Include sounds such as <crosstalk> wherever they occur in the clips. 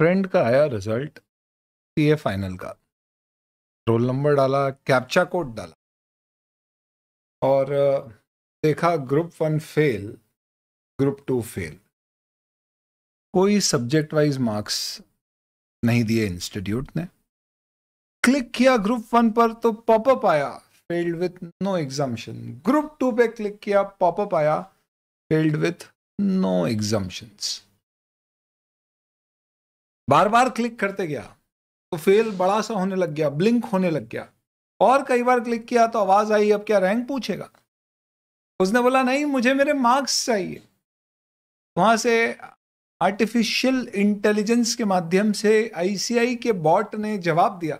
Friend का आया result C final का रोल नंबर डाला कैप्चा कोड डाला और देखा group one fail group two fail कोई सब्जेक्ट वाइज मार्क्स नहीं दिए इंस्टीट्यूट ने क्लिक किया ग्रुप वन पर तो पॉपअप आया failed with no examination group two पे क्लिक किया पॉपअप आया फेल्ड विथ नो एग्जामेशन बार बार क्लिक करते गया तो फेल बड़ा सा होने लग गया ब्लिंक होने लग गया और कई बार क्लिक किया तो आवाज आई अब क्या रैंक पूछेगा उसने बोला नहीं मुझे मेरे मार्क्स चाहिए वहां से आर्टिफिशियल इंटेलिजेंस के माध्यम से आईसीआई के बॉट ने जवाब दिया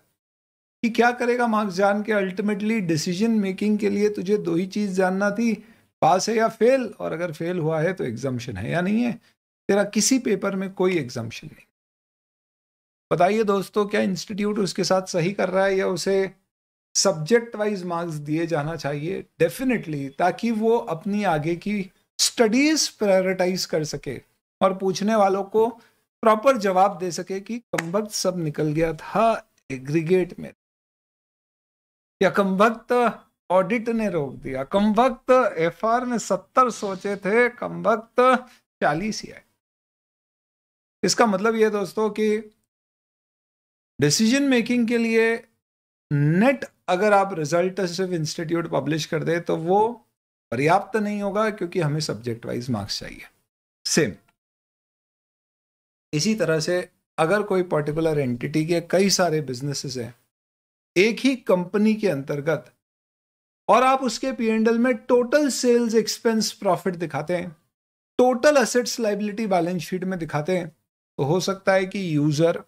कि क्या करेगा मार्क्स जान के अल्टीमेटली डिसीजन मेकिंग के लिए तुझे दो ही चीज़ जानना थी पास है या फेल और अगर फेल हुआ है तो एग्जामेशन है या नहीं है तेरा किसी पेपर में कोई एग्जामेशन नहीं बताइए दोस्तों क्या इंस्टीट्यूट उसके साथ सही कर रहा है या उसे सब्जेक्ट वाइज मार्क्स दिए जाना चाहिए डेफिनेटली ताकि वो अपनी आगे की स्टडीज प्रायोरिटाइज कर सके और पूछने वालों को प्रॉपर जवाब दे सके कि कम वक्त सब निकल गया था एग्रीगेट में या कम वक्त ऑडिट ने रोक दिया कम वक्त एफ ने सत्तर सोचे थे कम वक्त चालीस ही आए इसका मतलब ये दोस्तों कि डिसीजन मेकिंग के लिए नेट अगर आप रिजल्ट सिर्फ इंस्टीट्यूट पब्लिश कर दे तो वो पर्याप्त नहीं होगा क्योंकि हमें सब्जेक्ट वाइज मार्क्स चाहिए सेम इसी तरह से अगर कोई पर्टिकुलर एंटिटी के कई सारे बिजनेसेस हैं एक ही कंपनी के अंतर्गत और आप उसके पी एंडल में टोटल सेल्स एक्सपेंस प्रॉफिट दिखाते हैं total assets liability balance sheet में दिखाते हैं तो हो सकता है कि यूजर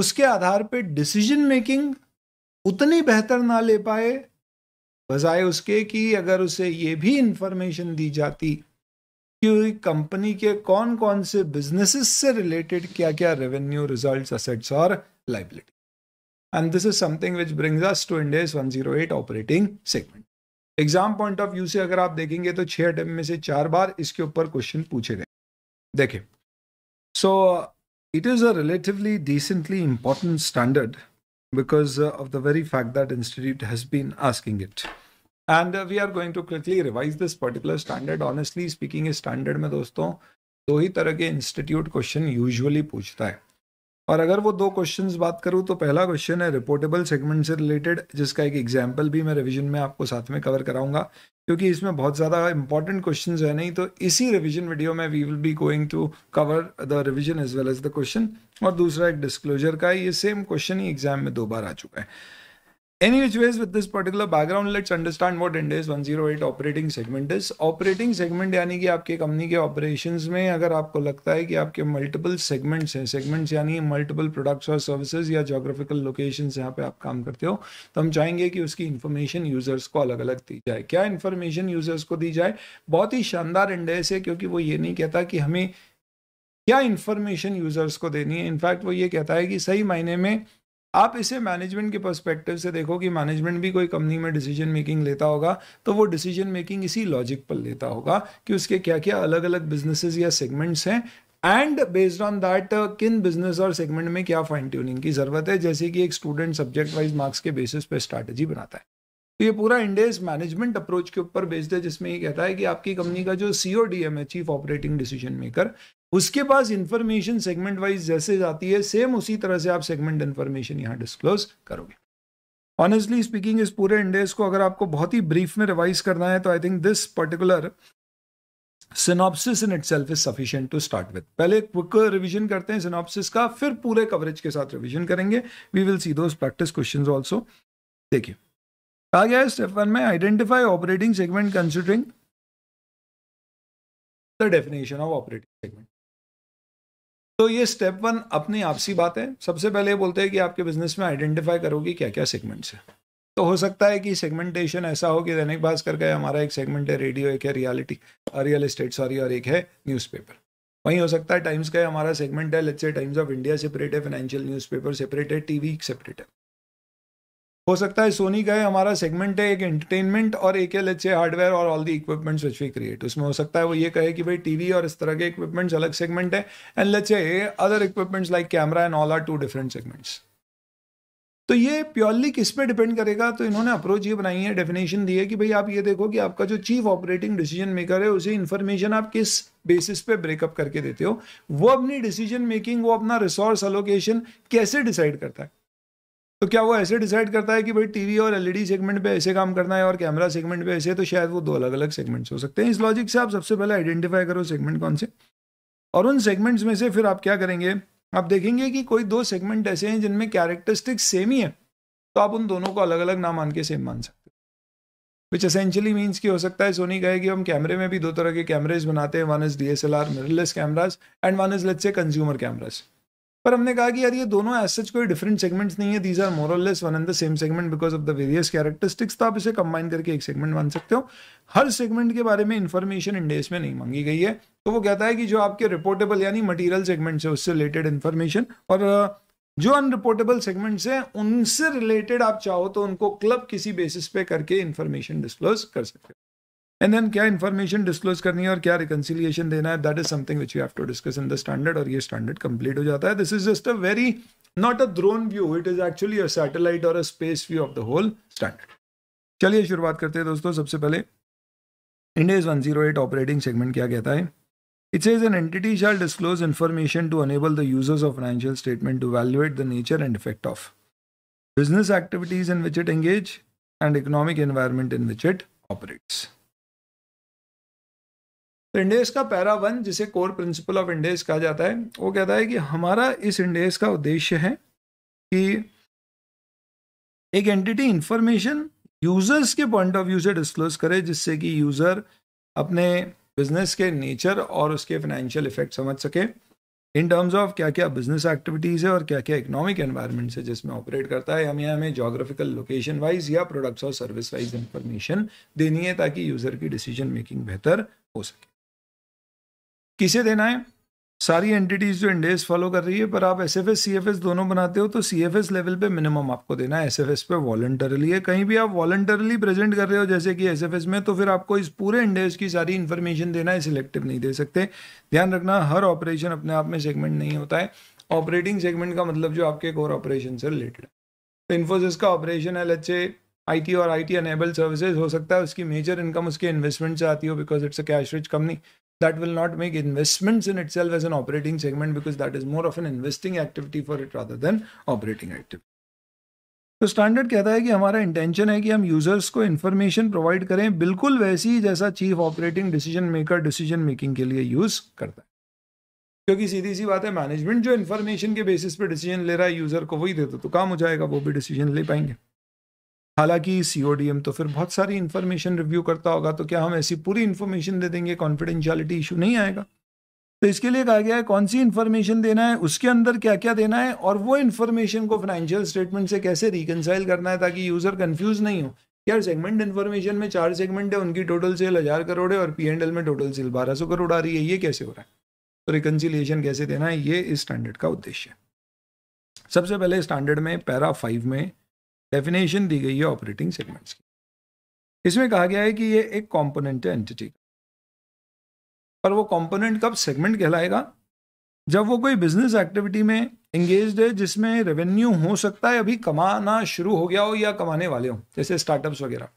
उसके आधार पे डिसीजन मेकिंग उतनी बेहतर ना ले पाए बजाय उसके कि अगर उसे ये भी इंफॉर्मेशन दी जाती कि कंपनी के कौन कौन से बिजनेसेस से रिलेटेड क्या क्या रेवेन्यू रिजल्ट्स असेट्स और liability and this is something which brings us to Ind AS eight operating segment exam point of view से अगर आप देखेंगे तो छह अटेम्प में से चार बार इसके ऊपर क्वेश्चन पूछे गए देखें सो so, It is a relatively decently important standard because uh, of the very fact that institute has been asking it. And uh, we are going to quickly revise this particular standard. Honestly speaking, इस standard my friends, two types of institute question usually पूछता और अगर वो दो question बात करूँ तो पहला क्वेश्चन है रिपोर्टेबल सेगमेंट से रिलेटेड जिसका एक एग्जाम्पल भी मैं रिविजन में आपको साथ में कवर कराऊंगा क्योंकि इसमें बहुत ज़्यादा इंपॉर्टेंट क्वेश्चन है नहीं तो इसी रिविजन वीडियो में we will be going to cover the revision as well as the question और दूसरा एक डिस्क्लोजर का ये सेम क्वेश्चन ही एग्जाम में दो बार आ चुका है Anyways, with this particular background, let's understand what Ind AS 108 operating segment is operating segment यानी कि आपके कंपनी के ऑपरेशंस में अगर आपको लगता है कि आपके मल्टीपल सेगमेंट्स हैं सेगमेंट्स यानी मल्टीपल प्रोडक्ट्स और सर्विसेज या जोग्राफिकल लोकेशन यहाँ पे आप काम करते हो तो हम चाहेंगे कि उसकी इन्फॉर्मेशन यूजर्स को अलग अलग दी जाए क्या इन्फॉर्मेशन यूजर्स को दी जाए बहुत ही शानदार इंड है क्योंकि वो ये नहीं कहता कि हमें क्या इन्फॉर्मेशन यूजर्स को देनी है इनफैक्ट वो ये कहता है कि सही मायने में आप इसे मैनेजमेंट के पर्सपेक्टिव से देखो कि मैनेजमेंट भी कोई कंपनी में डिसीजन मेकिंग लेता होगा तो वो डिसीजन मेकिंग इसी लॉजिक पर लेता होगा कि उसके क्या क्या अलग अलग बिजनेसेस या सेगमेंट्स हैं एंड बेस्ड ऑन दैट किन बिजनेस और सेगमेंट में क्या फाइन ट्यूनिंग की ज़रूरत है जैसे कि एक स्टूडेंट सब्जेक्ट वाइज मार्क्स के बेसिस पे स्ट्रैटेजी बनाता है तो ये पूरा इंडेज मैनेजमेंट अप्रोच के ऊपर बेस्ड है जिसमें ये कहता है कि आपकी कंपनी का जो सीओ डी एम है चीफ ऑपरेटिंग डिसीजन मेकर उसके पास इंफॉर्मेशन सेगमेंट वाइज जैसे जाती है सेम उसी तरह से आप सेगमेंट इन्फॉर्मेशन यहाँ डिस्क्लोज करोगे ऑनेस्टली स्पीकिंग इस पूरे इंडेक्स को अगर आपको बहुत ही ब्रीफ में रिवाइज करना है तो I think this particular synopsis in itself is sufficient to start with पहले क्विक रिविजन करते हैं सिनॉप्सिस का फिर पूरे कवरेज के साथ रिविजन करेंगे we will see those practice question also देखिए कहा गया है स्टेप वन में identify operating segment considering the definition of operating segment तो ये स्टेप वन अपनी आपसी बात है सबसे पहले ये बोलते हैं कि आपके बिजनेस में आइडेंटिफाई करोगे क्या क्या सेगमेंट्स है तो हो सकता है कि सेगमेंटेशन ऐसा हो कि दैनिक भास्कर का हमारा एक सेगमेंट है रेडियो एक है रियलिटी रियल इस्टेट सॉरी और एक है न्यूज़पेपर वहीं हो सकता है टाइम्स का हमारा सेगमेंट है let's say Times of India separate है फाइनेंशियल न्यूज़पेपर सेपरेट है टीवी सेपरेट है हो सकता है सोनी का हमारा सेगमेंट है एक एंटरटेनमेंट और एक है एच हार्डवेयर और all the equipments which we create उसमें हो सकता है वो ये कहे कि भाई टीवी और इस तरह के इक्विपमेंट्स अलग सेगमेंट है and let's a other equipments like camera and all are two different segments तो ये प्योरली किस पे डिपेंड करेगा तो इन्होंने अप्रोच ये बनाई है डेफिनेशन दी है कि भाई आप ये देखो कि आपका जो चीफ ऑपरेटिंग डिसीजन मेकर है उसे इन्फॉर्मेशन आप किस बेसिस पे ब्रेकअप करके देते हो वो अपनी डिसीजन मेकिंग वो अपना रिसोर्स अलोकेशन कैसे डिसाइड करता है तो क्या वो ऐसे डिसाइड करता है कि भाई टीवी और एलईडी सेगमेंट e पे ऐसे काम करना है और कैमरा सेगमेंट पे ऐसे तो शायद वो दो अलग अलग सेगमेंट्स हो सकते हैं इस लॉजिक से आप सबसे पहले आइडेंटिफाई करो सेगमेंट कौन से और उन सेगमेंट्स में से फिर आप क्या करेंगे आप देखेंगे कि कोई दो सेगमेंट ऐसे हैं जिनमें कैरेक्टरिस्टिक्स सेम ही है तो आप उन दोनों को अलग अलग ना मान के सेम मान सकते हो विच असेंशली मीन्स कि हो सकता है सोनी कहे कि हम कैमरे में भी दो तरह के कैमरेज बनाते हैं one is D S L R mirrorless cameras and one is let say consumer cameras पर हमने कहा कि यार ये दोनों एस सच कोई डिफरेंट सेगमेंट्स नहीं है these are more less one and the same segment because of the various characteristics तो आप इसे कंबाइन करके एक सेगमेंट मान सकते हो हर सेगमेंट के बारे में इन्फॉर्मेशन इंडेस में नहीं मांगी गई है तो वो कहता है कि जो आपके रिपोर्टेबल यानी मटीरियल सेगमेंट्स है उससे रिलेटेड इन्फॉर्मेशन और जो अनरिपोर्टेबल सेगमेंट्स हैं उनसे रिलेटेड आप चाहो तो उनको क्लब किसी बेसिस पे करके इन्फॉर्मेशन डिस्क्लोज कर सकते हो एंड देन क्या इन्फॉर्मेशन डिस्कलोज करनी है और क्या रिकन्सिलियशन देना है that is something which you have to discuss in the standard और ये स्टैंडर्ड कंप्लीट हो जाता है this is just a very not a drone view it is actually a satellite और a space view of the whole standard चलिए शुरुआत करते हैं दोस्तों सबसे पहले Ind AS one zero eight operating segment क्या कहता है it's is an entity shall disclose information to enable the users of financial statement to evaluate the nature and effect of business activities in which it engage and economic environment in which it operates तो Ind AS का para one जिसे core principle of Ind AS कहा जाता है वो कहता है कि हमारा इस इंडेस का उद्देश्य है कि एक एंटिटी इंफॉर्मेशन यूजर्स के पॉइंट ऑफ व्यू से डिस्क्लोज करे जिससे कि यूजर अपने बिजनेस के नेचर और उसके फाइनेंशियल इफेक्ट समझ सके इन टर्म्स ऑफ क्या क्या बिजनेस एक्टिविटीज़ है और क्या क्या इकोनॉमिक एनवायरनमेंट है जिसमें ऑपरेट करता है हमें हमें जोग्राफिकल लोकेशन वाइज या प्रोडक्ट्स और सर्विस वाइज इंफॉर्मेशन देनी है ताकि यूज़र की डिसीजन मेकिंग बेहतर हो सके किसे देना है सारी एंटिटीज जो इंडेस फॉलो कर रही है पर आप S F S C F S दोनों बनाते हो तो सी एफ एस लेवल पे मिनिमम आपको देना है एस एफ एस पे वॉलंटरली है कहीं भी आप वॉलंटरली प्रेजेंट कर रहे हो जैसे कि एस एफ एस में तो फिर आपको इस पूरे इंडेस की सारी इन्फॉर्मेशन देना है सिलेक्टिव नहीं दे सकते ध्यान रखना हर ऑपरेशन अपने आप में सेगमेंट नहीं होता है ऑपरेटिंग सेगमेंट का मतलब जो आपके कोर ऑपरेशन से रिलेटेड है तो इन्फोसिस का ऑपरेशन है आई टी और टी अनेबल सर्विसेज हो सकता है उसकी मेजर इनकम उसके इन्वेस्टमेंट से आती हो because it's a cash rich company that will not make investments in itself as an operating segment because that is more of an investing activity for it rather than operating activity. तो standard कहता है कि हमारा intention है कि हम users को information provide करें बिल्कुल वैसी ही जैसा chief operating decision maker decision making के लिए यूज करता है क्योंकि सीधी सी बात है मैनेजमेंट जो इन्फॉर्मेशन के बेसिस पे डिसीजन ले रहा है यूजर को वही दे दो तो काम हो जाएगा वो भी डिसीजन ले पाएंगे हालांकि सी तो फिर बहुत सारी इन्फॉर्मेशन रिव्यू करता होगा तो क्या हम ऐसी पूरी इन्फॉर्मेशन दे देंगे कॉन्फिडेंशियलिटी इशू नहीं आएगा तो इसके लिए कहा गया है कौन सी इन्फॉर्मेशन देना है उसके अंदर क्या क्या देना है और वो इन्फॉर्मेशन को फाइनेंशियल स्टेटमेंट से कैसे रिकनसाइल करना है ताकि यूज़र कन्फ्यूज नहीं हो यार सेगमेंट इन्फॉर्मेशन में चार सेगमेंट है उनकी टोटल सेल हज़ार करोड़ है और पी एंड एल में टोटल सेल बारह सौ करोड़ आ रही है ये कैसे हो रहा है तो रिकन्सिलियेशन कैसे देना है ये इस स्टैंडर्ड का उद्देश्य है सबसे पहले स्टैंडर्ड में पैरा फाइव में डेफिनेशन दी गई है ऑपरेटिंग सेगमेंट्स की इसमें कहा गया है कि ये एक कॉम्पोनेंट है एंटिटी का पर वो कॉम्पोनेंट कब सेगमेंट कहलाएगा जब वो कोई बिजनेस एक्टिविटी में एंगेज है जिसमें रेवेन्यू हो सकता है अभी कमाना शुरू हो गया हो या कमाने वाले हो जैसे स्टार्टअप्स वगैरह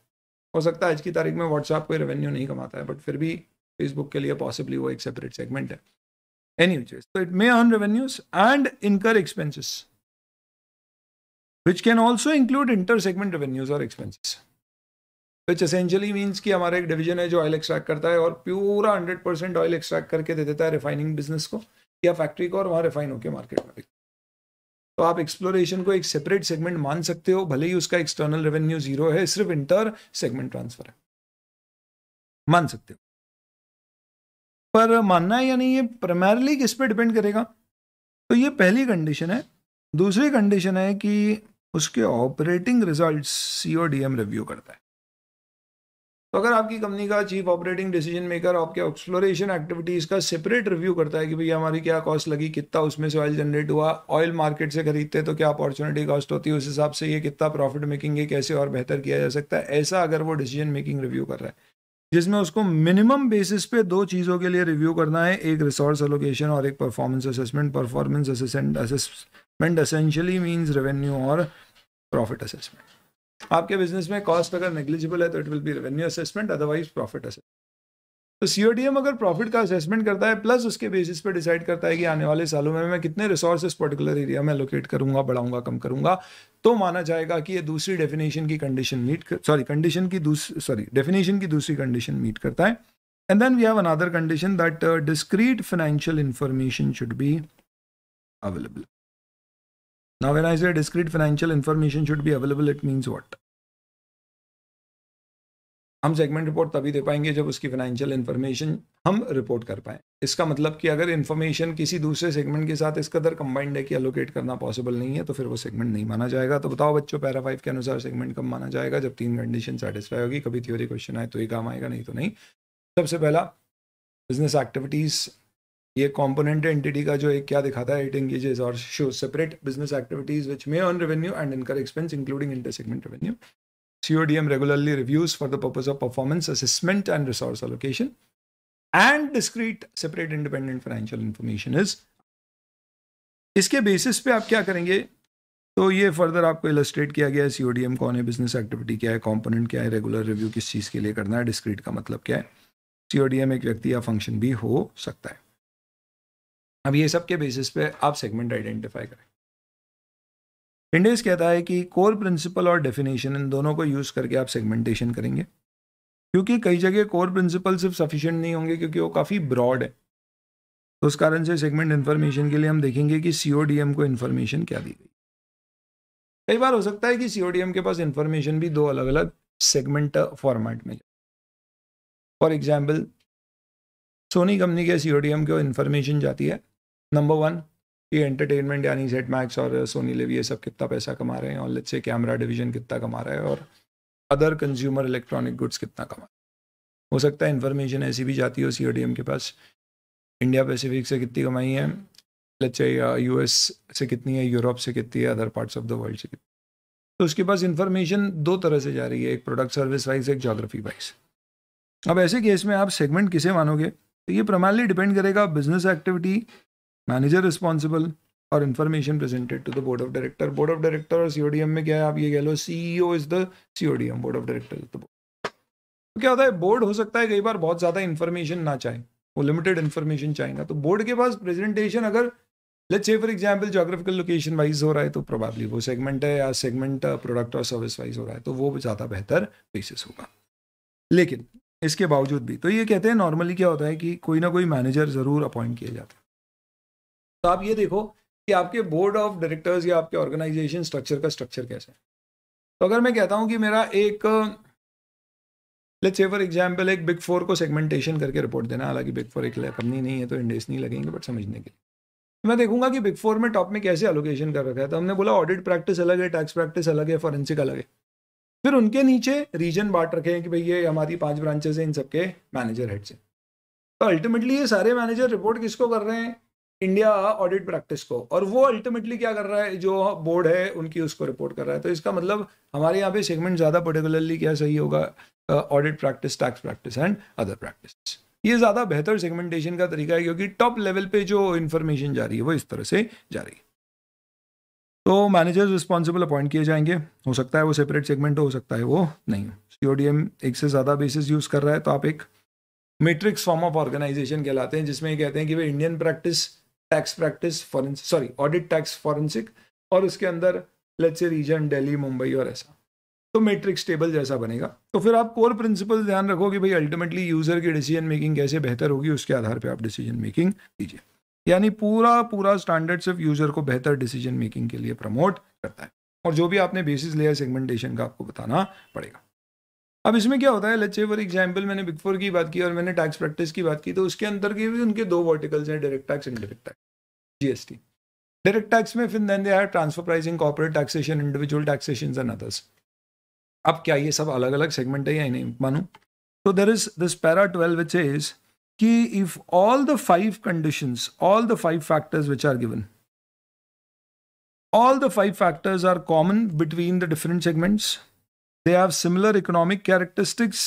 हो सकता है आज की तारीख में व्हाट्सएप कोई रेवेन्यू नहीं कमाता है बट फिर भी फेसबुक के लिए पॉसिबली वो एक सेपरेट सेगमेंट है एनी तो it may earn revenues and incur expenses which can also include inter segment revenues और एक्सपेंसिस विच essentially मीन्स कि हमारा एक division है जो ऑयल एक्सट्रैक्ट करता है और पूरा परसेंट ऑयल एक्सट्रैक्ट करके दे देता है रिफाइनिंग बिजनेस को या फैक्ट्री को और वहाँ रिफाइन होकर मार्केट में बिकता तो आप एक्सप्लोरेशन को एक सेपरेट सेगमेंट मान सकते हो भले ही उसका एक्सटर्नल रेवेन्यू जीरो है सिर्फ इंटर सेगमेंट ट्रांसफर है मान सकते हो पर मानना है या नहीं ये प्रमेरली किस पर डिपेंड करेगा तो ये पहली कंडीशन है दूसरी कंडीशन है कि उसके operating result C O review करता है तो अगर आपकी कंपनी का चीफ ऑपरेटिंग डिसीजन मेकर आपके एक्सप्लोरेशन एक्टिविटीज़ का सेपरेट रिव्यू करता है कि भैया हमारी क्या कॉस्ट लगी कितना उसमें से ऑयल जनरेट हुआ ऑयल मार्केट से खरीदते तो क्या अपॉर्चुनिटी कॉस्ट होती है उस हिसाब से ये कितना प्रॉफिट मेकिंग है कैसे और बेहतर किया जा सकता है ऐसा अगर वो डिसीजन मेकिंग रिव्यू कर रहा है जिसमें उसको मिनिमम बेसिस पे दो चीज़ों के लिए रिव्यू करना है एक रिसोर्स एलोकेशन और एक performance assessment performance assessment essentially essentially revenue और प्रॉफिट असेसमेंट आपके बिजनेस में कॉस्ट अगर नेग्लिजिबल है तो it will be revenue assessment otherwise profit assessment तो सीओडीएम अगर प्रॉफिट का असेसमेंट करता है प्लस उसके बेसिस पे डिसाइड करता है कि आने वाले सालों में मैं कितने रिसोर्सेज पर्टिकुलर एरिया में लोकेट करूंगा बढ़ाऊंगा कम करूंगा तो माना जाएगा कि ये दूसरी डेफिनेशन की कंडीशन मीट सॉरी कंडीशन की दूसरी सॉरी डेफिनेशन की दूसरी कंडीशन मीट करता है and then we have another condition that discrete financial information should be available Now when I say discrete financial information should be available, it means what? हम segment report तभी दे पाएंगे जब उसकी फाइनेंशियल इंफॉर्मेशन हम report कर पाए इसका मतलब कि अगर इन्फॉर्मेशन किसी दूसरे सेगमेंट के साथ इस कदर कंबाइंड है कि एलोकेट करना पॉसिबल नहीं है तो फिर वो सेगमेंट नहीं माना जाएगा तो बताओ बच्चों पैरा फाइव के अनुसार सेगमेंट कब माना जाएगा जब तीन कंडीशन सेटिस्फाई होगी कभी थ्योरी क्वेश्चन आए तो ही काम आएगा नहीं तो नहीं सबसे पहला बिजनेस एक्टिविटीज़ ये कॉम्पोनेंट एंटिटी का जो एक क्या दिखाता है इट इंगेजेज और show separate business activities which may on revenue and incur expense including inter segment revenue M regularly reviews for the purpose of performance assessment and resource allocation and discrete separate independent financial information is इसके basis पे आप क्या करेंगे तो ये further आपको illustrate किया गया है सीओडीएम कौन है बिजनेस एक्टिविटी क्या है कॉम्पोनेंट क्या है रेगुलर रिव्यू किस चीज़ के लिए करना है डिस्क्रीट का मतलब क्या है सीओडीएम एक व्यक्ति या फंक्शन भी हो सकता है अब ये सब के बेसिस पे आप सेगमेंट आइडेंटिफाई करें इंडेस कहता है कि कोर प्रिंसिपल और डेफिनेशन इन दोनों को यूज़ करके आप सेगमेंटेशन करेंगे क्योंकि कई जगह कोर प्रिंसिपल सिर्फ सफिशिएंट नहीं होंगे क्योंकि वो काफ़ी ब्रॉड है तो उस कारण से सेगमेंट इन्फॉर्मेशन के लिए हम देखेंगे कि सी को इन्फॉर्मेशन क्या दी गई कई बार हो सकता है कि सी के पास इन्फॉर्मेशन भी दो अलग अलग सेगमेंट फॉर्मेट में फॉर एग्जाम्पल सोनी कंपनी के सी को इन्फॉर्मेशन जाती है नंबर वन ये एंटरटेनमेंट यानी जेट मैक्स और सोनी लेवी ये सब कितना पैसा कमा रहे हैं और लेट्स से कैमरा डिवीजन कितना कमा रहा है और अदर कंज्यूमर इलेक्ट्रॉनिक गुड्स कितना कमा हो सकता है इन्फॉर्मेशन ऐसी भी जाती हो सी के पास इंडिया पैसिफिक से कितनी कमाई है लेट्स से यूएस से कितनी है यूरोप से कितनी है other parts of the world से कितनी तो उसके पास इन्फॉर्मेशन दो तरह से जा रही है एक प्रोडक्ट सर्विस वाइज एक जोग्राफी वाइज अब ऐसे केस में आप सेगमेंट किसे मानोगे तो ये प्रमानली डिपेंड करेगा बिजनेस एक्टिविटी मैनेजर रिस्पॉन्सिबल और information presented to the board of director board of director और सीओडीएम में क्या है आप ये कह लो CEO is the CODM board of director is the board क्या होता है बोर्ड हो सकता है कई बार बहुत ज़्यादा इन्फॉर्मेशन ना चाहे वो लिमिटेड इन्फॉर्मेशन चाहेगा तो बोर्ड के पास प्रेजेंटेशन अगर let's say for example geographical location wise हो रहा है तो प्रोबेबली वो सेगमेंट है या सेगमेंट प्रोडक्ट और सर्विस वाइज हो रहा है तो वो ज़्यादा बेहतर बेसिस होगा लेकिन इसके बावजूद भी तो ये कहते हैं नॉर्मली क्या होता है कि कोई ना कोई मैनेजर ज़रूर अपॉइंट किया जाता है तो आप ये देखो कि आपके बोर्ड ऑफ डायरेक्टर्स या आपके ऑर्गेनाइजेशन स्ट्रक्चर का स्ट्रक्चर कैसा है तो अगर मैं कहता हूँ कि मेरा एक लेट्स से फॉर एग्जाम्पल एक बिग फोर को सेगमेंटेशन करके रिपोर्ट देना हालांकि बिग फोर एक कंपनी नहीं है तो इंडेस नहीं लगेंगे बट समझने के लिए मैं देखूंगा कि बिग फोर में टॉप में कैसे एलोकेशन कर रखा है तो हमने बोला ऑडिट प्रैक्टिस अलग है टैक्स प्रैक्टिस अलग है फॉरेंसिक अलग है फिर उनके नीचे रीजन बांट रखे हैं कि भाई ये हमारी पांच ब्रांचेस हैं इन सबके मैनेजर हेड्स हैं तो अल्टीमेटली ये सारे मैनेजर रिपोर्ट किसको कर रहे हैं इंडिया ऑडिट प्रैक्टिस को और वो अल्टीमेटली क्या कर रहा है जो बोर्ड है उनकी उसको रिपोर्ट कर रहा है तो इसका मतलब हमारे यहाँ पे सेगमेंट ज़्यादा पर्टिकुलरली क्या सही होगा audit practice tax practice and other practice ये ज़्यादा बेहतर सेगमेंटेशन का तरीका है क्योंकि टॉप लेवल पे जो इन्फॉर्मेशन जा रही है वो इस तरह से जा रही है तो मैनेजर्स रिस्पॉन्सिबल अपॉइंट किए जाएंगे हो सकता है वो सेपरेट सेगमेंट हो सकता है वो नहीं सीओडीएम एक से ज़्यादा बेसिस यूज़ कर रहा है तो आप एक मेट्रिक्स फॉर्म ऑफ ऑर्गेनाइजेशन कहलाते हैं जिसमें कहते हैं कि वे Indian practice tax practice forensic sorry audit tax forensic और उसके अंदर let's say reason Delhi Mumbai और ऐसा तो मेट्रिक्स टेबल जैसा बनेगा तो फिर आप कोर प्रिंसिपल ध्यान रखो कि भाई अल्टीमेटली यूज़र की डिसीजन मेकिंग कैसे बेहतर होगी उसके आधार पर आप डिसीजन मेकिंग कीजिए यानी पूरा पूरा स्टैंडर्ड सिर्फ यूज़र को बेहतर डिसीजन मेकिंग के लिए प्रमोट करता है और जो भी आपने बेसिस लिया सेगमेंटेशन का आपको बताना पड़ेगा अब इसमें क्या होता है लच्चे फॉर एग्जाम्पल मैंने बिग फोर की बात की और मैंने टैक्स प्रैक्टिस की बात की तो उसके अंदर के भी उनके दो वर्टिकल्स हैं direct tax indirect tax GST direct tax में फिर then they have transfer pricing corporate taxation individual taxation and others अब क्या ये सब अलग अलग सेगमेंट है या नहीं मानू तो there is this para twelve which is कि if all the five condition all the five factors which are given all the five factors are common between the different segments they have similar economic characteristics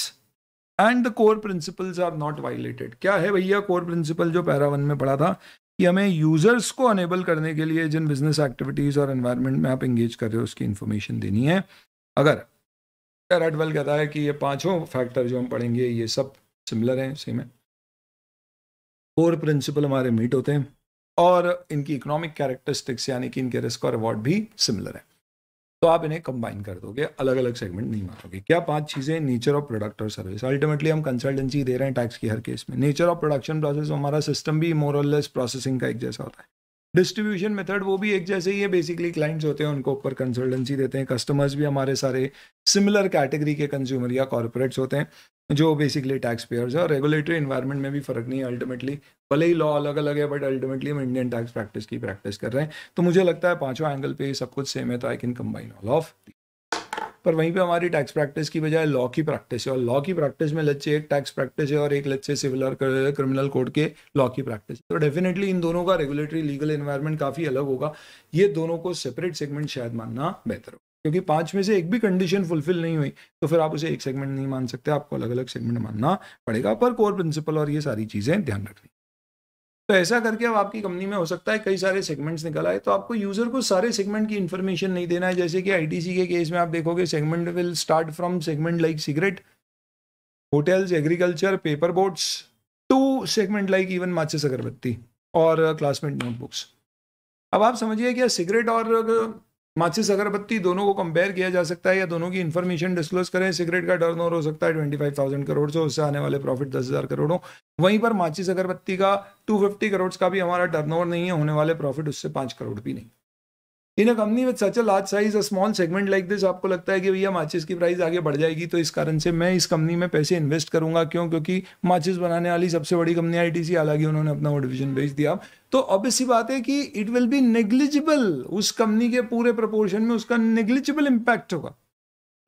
and the core principles are not violated क्या है भैया core principle जो para one में पढ़ा था कि हमें users को अनेबल करने के लिए जिन बिजनेस एक्टिविटीज और एनवायरनमेंट में आप इंगेज कर रहे हो उसकी इन्फॉर्मेशन देनी है अगर पैरा ट्वेल्व कहता है कि ये पांचों फैक्टर जो हम पढ़ेंगे ये सब सिमिलर हैं सेम है कोर प्रिंसिपल हमारे मीट होते हैं और इनकी इकोनॉमिक कैरेक्टरिस्टिक्स यानी कि इनके रिस्क और अवार्ड भी सिमिलर है तो आप इन्हें कंबाइन कर दोगे अलग अलग सेगमेंट नहीं मारोगे क्या पांच चीज़ें नेचर ऑफ प्रोडक्ट और सर्विस अल्टीमेटली हम कंसल्टेंसी दे रहे हैं टैक्स की हर केस में नेचर ऑफ प्रोडक्शन प्रोसेस हमारा सिस्टम भी लेस प्रोसेसिंग का एक जैसा होता है डिस्ट्रीब्यूशन मेथड वो भी एक जैसे ही है बेसिकली क्लाइंट्स होते हैं उनको ऊपर कंसल्टेंसी देते हैं कस्टमर्स भी हमारे सारे सिमिलर कैटेगरी के कंज्यूमर या कॉरपोरेट्स होते हैं जो बेसिकली टैक्स पेयर्स है और रेगुलेटरी इन्वायरमेंट में भी फर्क नहीं है अल्टीमेटली भले ही लॉ अलग अलग है बट अल्टीमेटली हम इंडियन टैक्स प्रैक्टिस की प्रैक्टिस कर रहे हैं तो मुझे लगता है पाँचों एंगल पे सब कुछ सेम है तो I can combine all of पर वहीं पे हमारी टैक्स प्रैक्टिस की बजाय लॉ की प्रैक्टिस है और लॉ की प्रैक्टिस में लच्चे एक टैक्स प्रैक्टिस है और एक लच्चे सिविल और क्रिमिनल कोड के लॉ की प्रैक्टिस तो डेफिनेटली इन दोनों का रेगुलेटरी लीगल इन्वायरमेंट काफ़ी अलग होगा ये दोनों को सेपरेट सेगमेंट शायद मानना बेहतर हो क्योंकि पांच में से एक भी कंडीशन फुलफिल नहीं हुई तो फिर आप उसे एक सेगमेंट नहीं मान सकते आपको अलग अलग सेगमेंट मानना पड़ेगा पर कोर प्रिंसिपल और ये सारी चीज़ें ध्यान रखनी तो ऐसा करके अब आपकी कंपनी में हो सकता है कई सारे सेगमेंट्स निकल आए तो आपको यूज़र को सारे सेगमेंट की इन्फॉर्मेशन नहीं देना है जैसे कि आईटीसी के केस में आप देखोगे segment will start from segment like cigarette hotels agriculture paper boats to segment like even माचिस अगरबत्ती और क्लासमेट नोटबुक्स अब आप समझिए क्या सिगरेट और माचिस अगरबत्ती दोनों को कंपेयर किया जा सकता है या दोनों की इन्फॉर्मेशन डिस्क्लोज करें सिगरेट का टर्न हो सकता है ट्वेंटी फाइव थाउजेंड करोड़ से उससे आने वाले प्रॉफिट दस हज़ार करोड़ हो वहीं पर माचिस अगरबत्ती का टू फिफ्टी करोड़ का भी हमारा टर्न नहीं है होने वाले प्रॉफिट उससे पाँच करोड़ भी नहीं in a company with such a large size a small segment like this आपको लगता है कि भैया माचिस की प्राइस आगे बढ़ जाएगी तो इस कारण से मैं इस कंपनी में पैसे इन्वेस्ट करूंगा क्यों क्योंकि माचिस बनाने वाली सबसे बड़ी कंपनी आई टी सी हालांकि उन्होंने अपना वो डिविजन बेच दिया तो अब इसी बात है कि इट विल बी नेग्लिजिबल उस कंपनी के पूरे प्रपोर्शन में उसका नेग्लिजिबल इम्पैक्ट होगा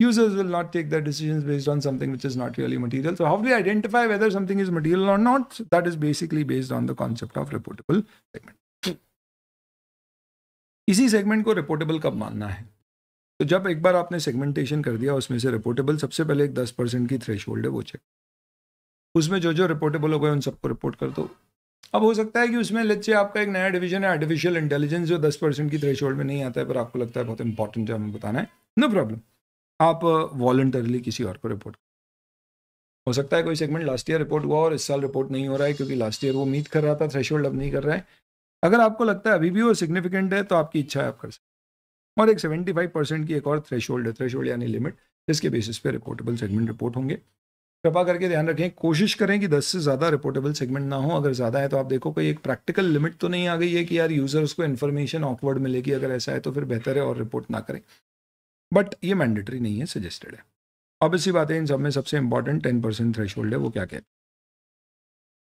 users will not take the decision based on something which is not really material so how do identify whether something is material और not that is basically based on the concept of reportable segment इसी segment को reportable कब मानना है तो जब एक बार आपने सेगमेंटेशन कर दिया उसमें से रिपोर्टेबल सबसे पहले एक दस परसेंट की थ्रेश है वो चेक उसमें जो जो रिपोर्टेबल हो गए उन सबको रिपोर्ट कर दो अब हो सकता है कि उसमें लच्चे आपका एक नया डिवीजन है आर्टिफिशियल इंटेलिजेंस जो दस परसेंट की थ्रेश में नहीं आता है पर आपको लगता है बहुत इंपॉर्टेंट है हमें बताना है नो no प्रॉब्लम आप वॉल्टरली uh, किसी और को रिपोर्ट हो सकता है कोई सेगमेंट लास्ट ईयर रिपोर्ट हुआ और इस साल रिपोर्ट नहीं हो रहा है क्योंकि लास्ट ईयर वो उम्मीद कर रहा था थ्रेश अब नहीं कर रहा है अगर आपको लगता है अभी भी वो सिग्निफिकेंट है तो आपकी इच्छा है आप कर सकते और एक सेवेंटी फाइव परसेंट की एक और थ्रेश होल्ड है थ्रेश होल्ड यानी लिमिट जिसके बेसिस पे रिपोर्टेबल सेगमेंट रिपोर्ट होंगे कृपा करके ध्यान रखें कोशिश करें कि 10 से ज़्यादा रिपोर्टेबल सेगमेंट ना हो अगर ज़्यादा है तो आप देखो कोई एक प्रैक्टिकल लिमिट तो नहीं आ गई है कि यार यूज़र्स को इन्फॉर्मेशन ऑकवर्ड मिलेगी अगर ऐसा है तो फिर बेहतर है और रिपोर्ट ना करें बट ये मैंडेटरी नहीं है सजेस्टेड है इसी बात है इन सब में सबसे इंपॉर्टेंट टेन परसेंट थ्रेश है वो क्या कहते हैं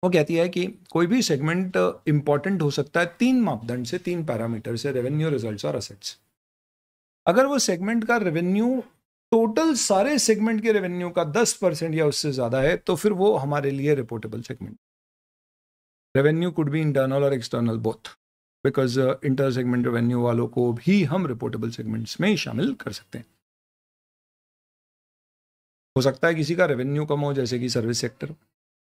वो कहती है कि कोई भी सेगमेंट इंपॉर्टेंट uh, हो सकता है तीन मापदंड से तीन पैरामीटर से रेवेन्यू रिजल्ट्स और असेट्स अगर वो सेगमेंट का रेवेन्यू टोटल सारे सेगमेंट के रेवेन्यू का दस परसेंट या उससे ज़्यादा है तो फिर वो हमारे लिए रिपोर्टेबल सेगमेंट रेवेन्यू कुड भी इंटरनल और external both because inter segment revenue वालों को भी हम रिपोर्टेबल सेगमेंट्स में शामिल कर सकते हैं हो सकता है किसी का रेवेन्यू कम हो जैसे कि सर्विस सेक्टर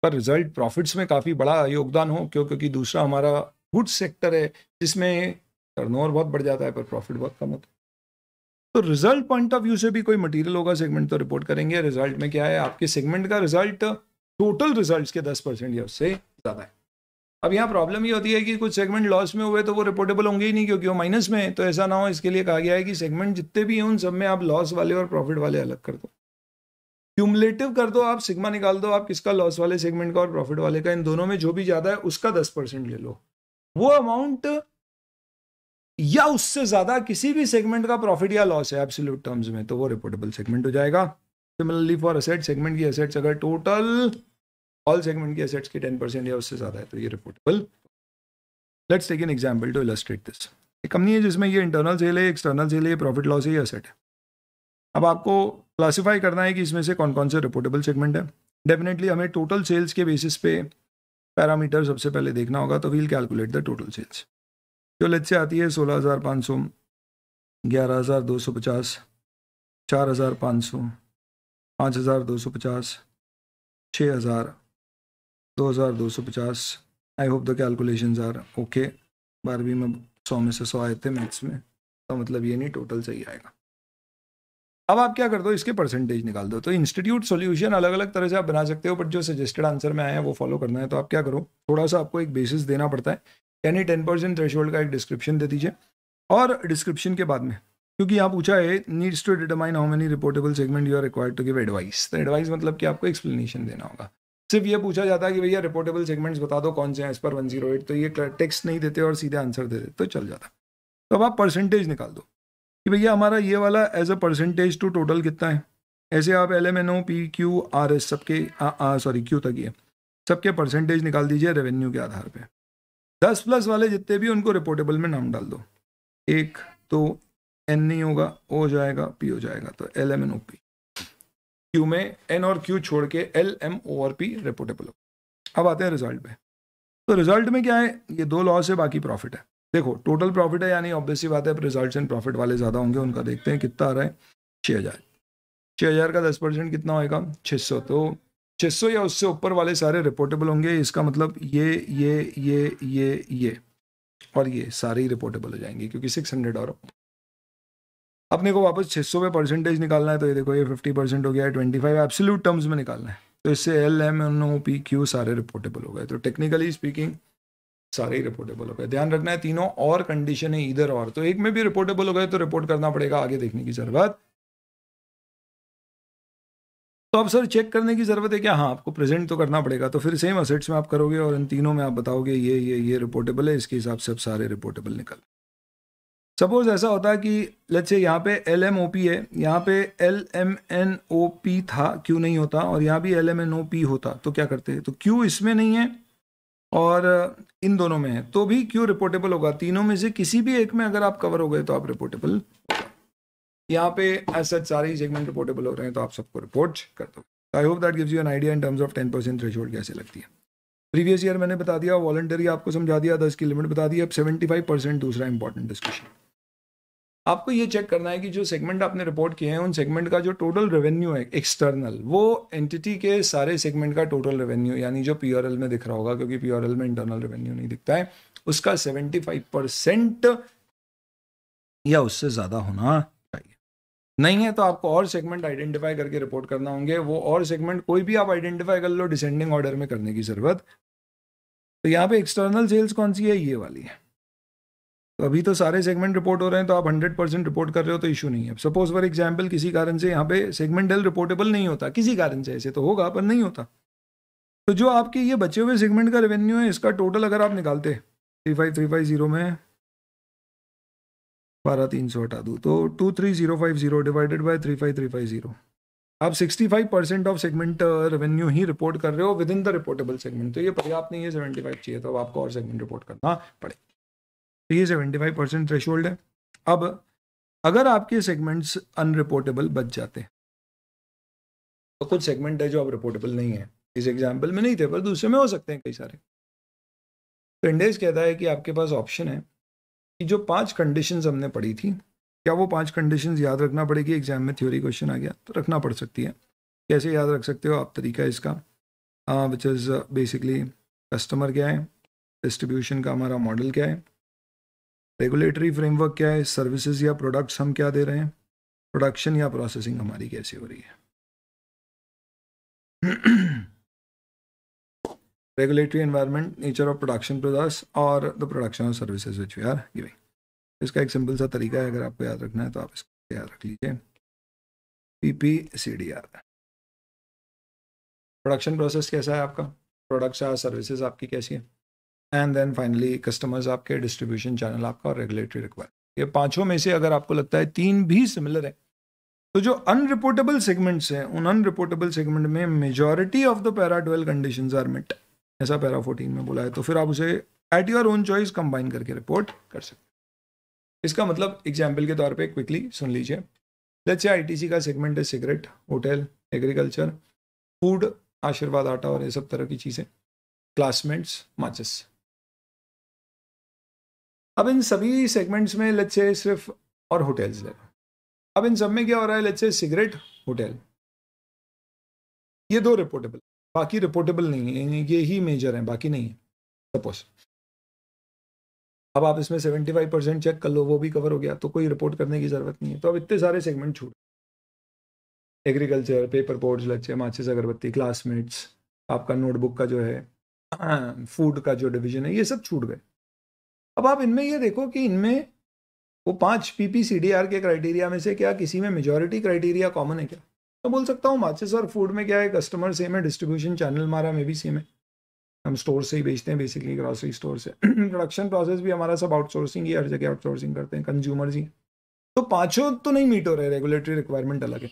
पर रिजल्ट प्रॉफिट्स में काफ़ी बड़ा योगदान हो क्यों क्योंकि दूसरा हमारा गुड्स सेक्टर है जिसमें टर्नओवर बहुत बढ़ जाता है पर प्रॉफिट बहुत कम होता है तो रिजल्ट पॉइंट ऑफ व्यू से भी कोई मटेरियल होगा सेगमेंट तो रिपोर्ट करेंगे रिजल्ट में क्या है आपके सेगमेंट का रिजल्ट टोटल रिजल्ट्स के दस परसेंट या उससे ज़्यादा है अब यहाँ प्रॉब्लम ये होती है कि कुछ सेगमेंट लॉस में हुए तो वो रिपोर्टेबल होंगे ही नहीं क्योंकि वो माइनस में है तो ऐसा ना हो इसके लिए कहा गया है कि सेगमेंट जितने भी हैं उन सब में आप लॉस वाले और प्रॉफिट वाले अलग कर दो क्यूमलेटिव कर दो आप सिग्मा निकाल दो आप किसका लॉस वाले सेगमेंट का और प्रॉफिट वाले का इन दोनों में जो भी ज्यादा है उसका दस परसेंट ले लो वो अमाउंट या उससे ज्यादा किसी भी सेगमेंट का प्रॉफिट या लॉस है एब्सोल्यूट टर्म्स में तो वो रिपोर्टेबल सेगमेंट हो जाएगा सिमिलरली फॉर असेट सेगमेंट की असेट्स अगर टोटल ऑल सेगमेंट की असेट्स की टेन परसेंट या उससे ज्यादा है तो ये reportable let's take an example to illustrate this एक कंपनी है जिसमें ये इंटरनल सेल है एक्सटर्नल सेल है प्रॉफिट लॉस है ये असेट है अब आपको क्लासीफाई करना है कि इसमें से कौन कौन से रिपोर्टेबल सेगमेंट है डेफिनेटली हमें टोटल सेल्स के बेसिस पे पैरामीटर सबसे पहले देखना होगा तो we'll calculate the total sales जो लेट से आती है सोलह हज़ार पाँच सौ ग्यारह हज़ार दो सौ पचास चार हज़ार पाँच सौ पाँच हज़ार दो सौ पचास छः हज़ार दो हज़ार दो सौ पचास I hope the calculation are okay बारहवीं में सौ में से सौ आए थे मैथ्स में तो मतलब ये नहीं टोटल सही आएगा अब आप क्या कर दो इसके परसेंटेज निकाल दो तो इंस्टीट्यूट सॉल्यूशन अलग अलग तरह से आप बना सकते हो बट जो सजेस्टेड आंसर में आया है वो फॉलो करना है तो आप क्या करो थोड़ा सा आपको एक बेसिस देना पड़ता है यानी टेन परसेंट होल्ड का एक डिस्क्रिप्शन दे दीजिए और डिस्क्रिप्शन के बाद में क्योंकि यहाँ पूछा है needs to determine how many reportable segment you are required to give advice तो एडवाइस मतलब कि आपको एक्सप्लेनेशन देना होगा सिर्फ ये पूछा जाता है कि भैया रिपोर्टेबल सेगमेंट्स बता दो कौन से हैं एस पर वन जीरो एट तो ये टेक्स्ट नहीं देते और सीधे आंसर दे देते तो चल जाता तो अब आप परसेंटेज निकाल दो कि भैया हमारा ये वाला as a percentage to total कितना है ऐसे आप L M N O P Q R S सबके सॉरी क्यू तक ये सबके परसेंटेज निकाल दीजिए रेवेन्यू के आधार पे दस प्लस वाले जितने भी उनको रिपोर्टेबल में नाम डाल दो एक तो एन नहीं होगा ओ हो जाएगा पी हो जाएगा तो L M N O P Q में एन और क्यू छोड़ के एल एम ओ और पी रिपोर्टेबल हो अब आते हैं रिजल्ट पे तो रिजल्ट में क्या है ये दो लॉस है बाकी प्रॉफिट है देखो टोटल प्रॉफिट है यानी ऑब्वियसली बात है रिजल्ट एंड प्रॉफिट वाले ज़्यादा होंगे उनका देखते हैं कितना आ रहा है छः हज़ार छः हज़ार का दस परसेंट कितना होएगा छः सौ तो छः सौ या उससे ऊपर वाले सारे रिपोर्टेबल होंगे इसका मतलब ये ये ये ये ये और ये सारे ही रिपोर्टेबल हो जाएंगे क्योंकि सिक्स हंड्रेड और अपने को वापस छः सौ पे परसेंटेज निकालना है तो ये देखो ये फिफ्टी परसेंट हो गया है ट्वेंटी फाइव एब्सोल्यूट टर्म्स में निकालना है तो इससे L M N O P Q सारे रिपोर्टेबल हो गए तो टेक्निकली स्पीकिंग सारे ही रिपोर्टेबल हो गए ध्यान रखना है तीनों और कंडीशन है इधर और तो एक में भी रिपोर्टेबल हो गए तो रिपोर्ट करना पड़ेगा आगे देखने की जरूरत तो अब सर चेक करने की ज़रूरत है क्या हाँ आपको प्रेजेंट तो करना पड़ेगा तो फिर सेम असेट्स में आप करोगे और इन तीनों में आप बताओगे ये ये ये रिपोर्टेबल है इसके हिसाब से अब सारे रिपोर्टेबल निकल सपोज ऐसा होता है कि लेट्स से यहाँ पे एल एम ओ पी है यहाँ पे L M N O P था क्यों नहीं होता और यहाँ भी L M N O P होता तो क्या करते हैं तो क्यों इसमें नहीं है और इन दोनों में है तो भी क्यों रिपोर्टेबल होगा तीनों में से किसी भी एक में अगर आप कवर हो गए तो आप रिपोर्टेबल यहाँ पे ऐसा सच सारे ही सेगमेंट रिपोर्टेबल हो रहे हैं तो आप सबको रिपोर्ट कर दो I hope that gives you an idea in terms of ten percent threshold कैसे लगती है प्रीवियस ईयर मैंने बता दिया वॉलंटरी आपको समझा दिया दस की लिमिट बता दी अब सेवेंटी फाइव परसेंट दूसरा इंपॉर्टेंट डिस्कशन आपको ये चेक करना है कि जो सेगमेंट आपने रिपोर्ट किए हैं उन सेगमेंट का जो टोटल रेवेन्यू है एक्सटर्नल वो एंटिटी के सारे सेगमेंट का टोटल रेवेन्यू यानी जो पी में दिख रहा होगा क्योंकि पी में इंटरनल रेवेन्यू नहीं दिखता है उसका सेवेंटी फाइव परसेंट या उससे ज़्यादा होना चाहिए नहीं है तो आपको और सेगमेंट आइडेंटिफाई करके रिपोर्ट करना होंगे वो और सेगमेंट कोई भी आप आइडेंटिफाई कर लो डिसेंडिंग ऑर्डर में करने की ज़रूरत तो यहाँ पे एक्सटर्नल सेल्स कौन सी है ये वाली है तो अभी तो सारे सेगमेंट रिपोर्ट हो रहे हैं तो आप हंड्रेड परसेंट रिपोर्ट कर रहे हो तो इशू नहीं है सपोज फॉर एग्जाम्पल किसी कारण से यहाँ पे सेगमेंटल रिपोर्टेबल नहीं होता किसी कारण से ऐसे तो होगा पर नहीं होता तो जो आपके ये बचे हुए सेगमेंट का रेवेन्यू है इसका टोटल अगर आप निकालते three five three five zero में बारह तीन सौ हटा दूँ तो two three zero five zero divided by three five three five zero आप sixty five percent of segment revenue ही रिपोर्ट कर रहे हो within the reportable segment तो ये पर्याप्त नहीं है फाइव चाहिए तो अब आपको और सेगमेंट रिपोर्ट करना पड़ेगा तो ये सेवेंटी फाइव परसेंट होल्ड है अब अगर आपके सेगमेंट्स अनरिपोर्टेबल बच जाते हैं तो कुछ सेगमेंट है जो अब रिपोर्टेबल नहीं है इस एग्जाम्पल में नहीं थे पर दूसरे में हो सकते हैं कई सारे तो इंडेज कहता है कि आपके पास ऑप्शन है कि जो पांच कंडीशंस हमने पढ़ी थी क्या वो पांच कंडीशंस याद रखना पड़ेगी एग्जाम में थ्योरी क्वेश्चन आ गया तो रखना पड़ सकती है कैसे याद रख सकते हो आप तरीका है इसका विच इज़ बेसिकली कस्टमर क्या है डिस्ट्रीब्यूशन का हमारा मॉडल क्या है रेगुलेटरी फ्रेमवर्क क्या है सर्विसेज या प्रोडक्ट्स हम क्या दे रहे हैं प्रोडक्शन या प्रोसेसिंग हमारी कैसी हो रही है regulatory environment nature of production process और the production of services which we are giving इसका एक सिंपल सा तरीका है अगर आपको याद रखना है तो आप इसको याद रख लीजिए P P C D R production process कैसा है आपका प्रोडक्ट्स या सर्विसेज आपकी कैसी है एंड देन फाइनली कस्टमर्स आपके डिस्ट्रीब्यूशन चैनल आपका और रेगुलेटरी रिक्वायरमेंट ये पांचों में से अगर आपको लगता है तीन भी सिमिलर है तो जो अनरिपोर्टेबल सेगमेंट्स हैं उन अनरिपोर्टेबल सेगमेंट में majority of the para twelve condition are met ऐसा पैरा फोर्टीन में बोला है तो फिर आप उसे at your own choice combine करके रिपोर्ट कर सकते इसका मतलब एग्जाम्पल के तौर पर क्विकली सुन लीजिए लेट्स से आईटीसी का सेगमेंट है सिगरेट होटल एग्रीकल्चर फूड आशीर्वाद आटा और ये सब तरह की चीज़ें क्लासमेट्स माचिस अब इन सभी सेगमेंट्स में लच्छे सिर्फ और होटल्स ले अब इन सब में क्या हो रहा है लच्छे सिगरेट होटल ये दो रिपोर्टेबल बाकी रिपोर्टेबल नहीं है ये ही मेजर है बाकी नहीं है सपोज अब आप इसमें सेवेंटी फाइव परसेंट चेक कर लो वो भी कवर हो गया तो कोई रिपोर्ट करने की ज़रूरत नहीं है तो अब इतने सारे सेगमेंट छूट एग्रीकल्चर पेपर बोर्ड लच्छे माचिस अगरबत्ती क्लासमेट्स आपका नोटबुक का जो है फूड <clears throat> का जो डिवीजन है ये सब छूट गए अब आप इनमें ये देखो कि इनमें वो पांच पीपी के क्राइटेरिया में से क्या किसी में मेजोरिटी क्राइटेरिया कॉमन है क्या मैं बोल सकता हूँ माचिस और फूड में क्या है कस्टमर सेम है डिस्ट्रीब्यूशन चैनल हमारा में भी सेम है हम स्टोर से ही बेचते हैं बेसिकली ग्रॉसरी स्टोर से प्रोडक्शन <clears throat> प्रोसेस भी हमारा सब आउटसोर्सिंग ही हर जगह आउटसोर्सिंग करते हैं कंज्यूमर्स ही तो पाँचों तो नहीं मीट हो रहे रेगुलेटरी रिक्वायरमेंट अलग है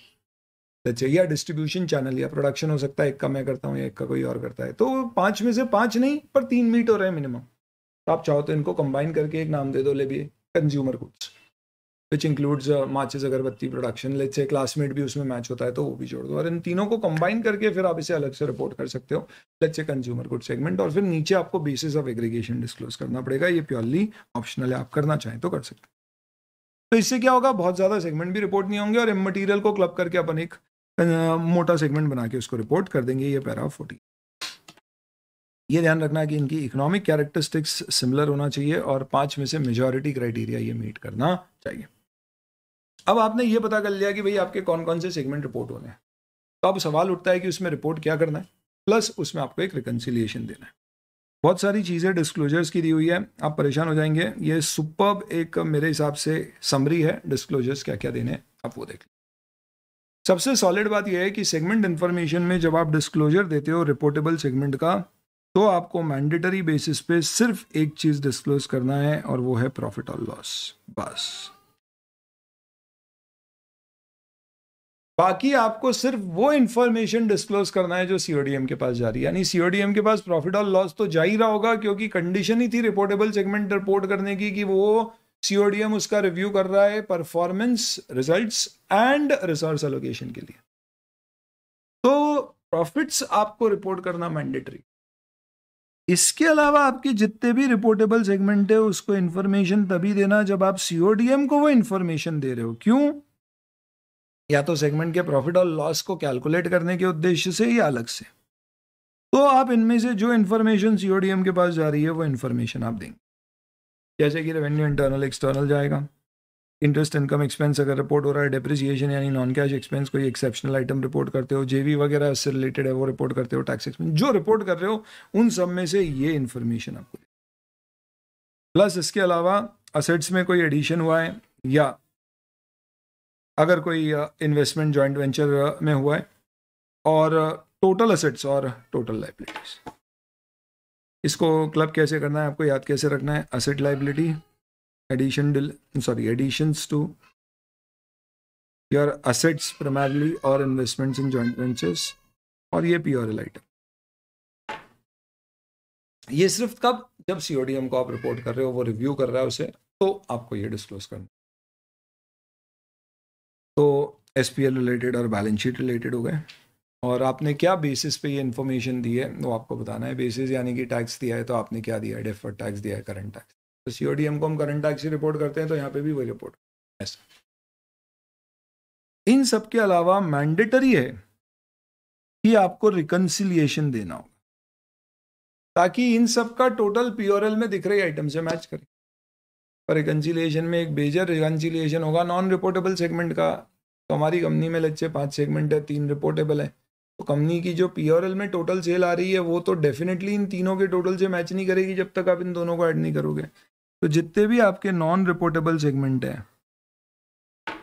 अच्छा या डिस्ट्रीब्यूशन चैनल या प्रोडक्शन हो सकता है एक का मैं करता हूँ या एक का कोई और करता है तो पाँच में से पाँच नहीं पर तीन मीट हो रहे हैं मिनिमम तो आप चाहो तो इनको कंबाइन करके एक नाम दे दो ले भी कंज्यूमर गुड्स विच इंक्लूड्स माचिस अगरबत्ती प्रोडक्शन लेट से क्लासमेट भी उसमें मैच होता है तो वो भी जोड़ दो और इन तीनों को कंबाइन करके फिर आप इसे अलग से रिपोर्ट कर सकते हो late say consumer good segment और फिर नीचे आपको बेसिस ऑफ एग्रीगेशन डिस्क्लोज करना पड़ेगा ये प्योरली ऑप्शनल है आप करना चाहें तो कर सकते तो इससे क्या होगा बहुत ज़्यादा सेगमेंट भी रिपोर्ट नहीं होंगे और इम मटीरियल को क्लब करके अपन एक uh, मोटा सेगमेंट बना के उसको रिपोर्ट कर देंगे ये पैरा फोर्टी ये ध्यान रखना कि इनकी इकोनॉमिक कैरेक्टरिस्टिक्स सिमिलर होना चाहिए और पांच में से मेजोरिटी क्राइटेरिया ये मीट करना चाहिए अब आपने ये पता कर लिया कि भाई आपके कौन कौन से सेगमेंट रिपोर्ट होने हैं तो अब सवाल उठता है कि उसमें रिपोर्ट क्या करना है प्लस उसमें आपको एक रिकन्सिलियेशन देना है बहुत सारी चीज़ें डिस्क्लोजर्स की दी हुई है आप परेशान हो जाएंगे ये सुपर एक मेरे हिसाब से समरी है डिस्क्लोजर्स क्या क्या देने आप वो देख लें सबसे सॉलिड बात यह है कि सेगमेंट इन्फॉर्मेशन में जब आप डिस्क्लोजर देते हो रिपोर्टेबल सेगमेंट का तो आपको मैंडेटरी बेसिस पे सिर्फ एक चीज डिस्क्लोज करना है और वो है प्रॉफिट और लॉस बस बाकी आपको सिर्फ वो इंफॉर्मेशन डिस्क्लोज करना है जो सीओडीएम के पास जा रही है यानी सीओडीएम के पास प्रॉफिट और लॉस तो जा ही रहा होगा क्योंकि कंडीशन ही थी रिपोर्टेबल सेगमेंट रिपोर्ट करने की कि वो सीओडीएम उसका रिव्यू कर रहा है performance results and resource allocation के लिए तो प्रॉफिट्स आपको रिपोर्ट करना मैंडेटरी इसके अलावा आपके जितने भी रिपोर्टेबल सेगमेंट है उसको इंफॉर्मेशन तभी देना जब आप सीओडीएम को वो इंफॉर्मेशन दे रहे हो क्यों या तो सेगमेंट के प्रॉफिट और लॉस को कैलकुलेट करने के उद्देश्य से या अलग से तो आप इनमें से जो इन्फॉर्मेशन सीओडीएम के पास जा रही है वो इन्फॉर्मेशन आप देंगे जैसे कि रेवेन्यू इंटरनल एक्सटर्नल जाएगा इंटरेस्ट इनकम एक्सपेंस अगर रिपोर्ट हो रहा है डिप्रिसिएशन यानी नॉन कैश एक्सपेंस कोई एक्सेप्शनल आइटम रिपोर्ट करते हो जेवी वगैरह इससे रिलेटेड है वो रिपोर्ट करते हो टैक्स एक्सपेंस जो रिपोर्ट कर रहे हो उन सब में से ये इन्फॉर्मेशन आपको प्लस इसके अलावा असेट्स में कोई एडिशन हुआ है या अगर कोई इन्वेस्टमेंट जॉइंट वेंचर में हुआ है और टोटल असेट्स और टोटल लाइबिलिटीज इसको क्लब कैसे करना है आपको याद कैसे रखना है asset liability addition deal sorry additions to your assets primarily or investments in joint ventures or ye P and L item ye sirf kab jab codm ko aap report kar rahe ho wo review kar raha hai use to aapko ye disclose karna तो एस related और balance sheet related हो गए और आपने क्या basis पे ये इन्फॉर्मेशन दी है वो आपको बताना है बेसिस यानी कि टैक्स दिया है तो आपने क्या दिया है डेफर टैक्स दिया है करंट टैक्स तो सी ओ डी एम को हम करंट टैक्स रिपोर्ट करते हैं तो यहाँ पे भी वही रिपोर्ट ऐसा इन सब के अलावा मैंडेटरी है कि आपको रिकन्सिलियेशन देना होगा ताकि इन सब का टोटल पीओरएल में दिख रही आइटम से मैच करें पर रिकन्सिलियेशन में एक बेजर रिकन्सिलियेशन होगा नॉन रिपोर्टेबल सेगमेंट का तो हमारी कंपनी में लच्चे पांच सेगमेंट है तीन रिपोर्टेबल है तो कंपनी की जो पी में टोटल सेल आ रही है वो तो डेफिनेटली इन तीनों के टोटल से मैच नहीं करेगी जब तक आप इन दोनों को ऐड नहीं करोगे तो जितने भी आपके नॉन रिपोर्टेबल सेगमेंट हैं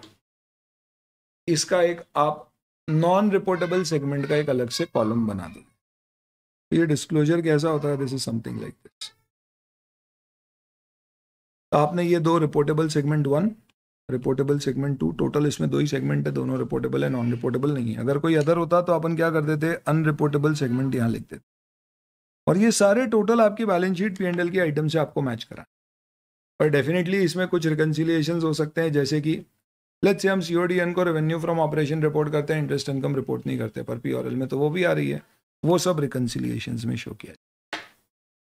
इसका एक आप नॉन रिपोर्टेबल सेगमेंट का एक अलग से कॉलम बना दो ये डिस्क्लोजर कैसा होता है this is something like this तो आपने ये दो reportable segment one reportable segment two total इसमें दो ही सेगमेंट है दोनों रिपोर्टेबल है नॉन रिपोर्टेबल नहीं है अगर कोई अदर होता तो अपन क्या करते थे अनरिपोर्टेबल सेगमेंट यहाँ लिखते थे और ये सारे टोटल आपकी balance sheet P and L की आइटम से आपको मैच करा पर डेफिनेटली इसमें कुछ रिकनसिलियेशन हो सकते हैं जैसे कि लेट से हम सी ओ डी एन को रेवेन्यू फ्रॉम ऑपरेशन रिपोर्ट करते हैं इंटरेस्ट इनकम रिपोर्ट नहीं करते पर पी ओर एल में तो वो भी आ रही है वो सब रिकनसिलियेशन में शो किया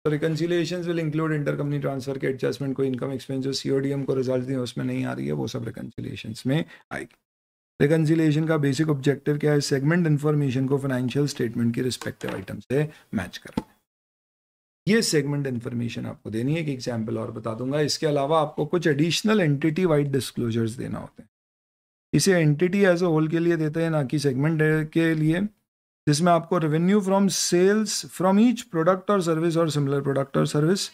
तो reconciliation will include inter company transfer के एडजस्टमेंट को इनकम एक्सपेंस जो सी ओ डी एम को रिजल्ट दें उसमें नहीं आ रही है वो सब रिकनसिलियेशन में आएगी रिकनसिलियेशन का बेसिक ऑब्जेक्टिव क्या है सेगमेंट इन्फॉर्मेशन को फाइनेंशियल स्टेटमेंट की रिस्पेक्टिव आइटम से मैच करना ये सेगमेंट इन्फॉर्मेशन आपको देनी है एक एग्जाम्पल और बता दूंगा इसके अलावा आपको कुछ एडिशनल एंटिटी वाइड डिस्क्लोजर्स देना होते हैं इसे एंटिटी एज ए होल के लिए देते हैं ना कि सेगमेंट के लिए जिसमें आपको revenue from sales from each product और सर्विस और सिमिलर प्रोडक्ट और सर्विस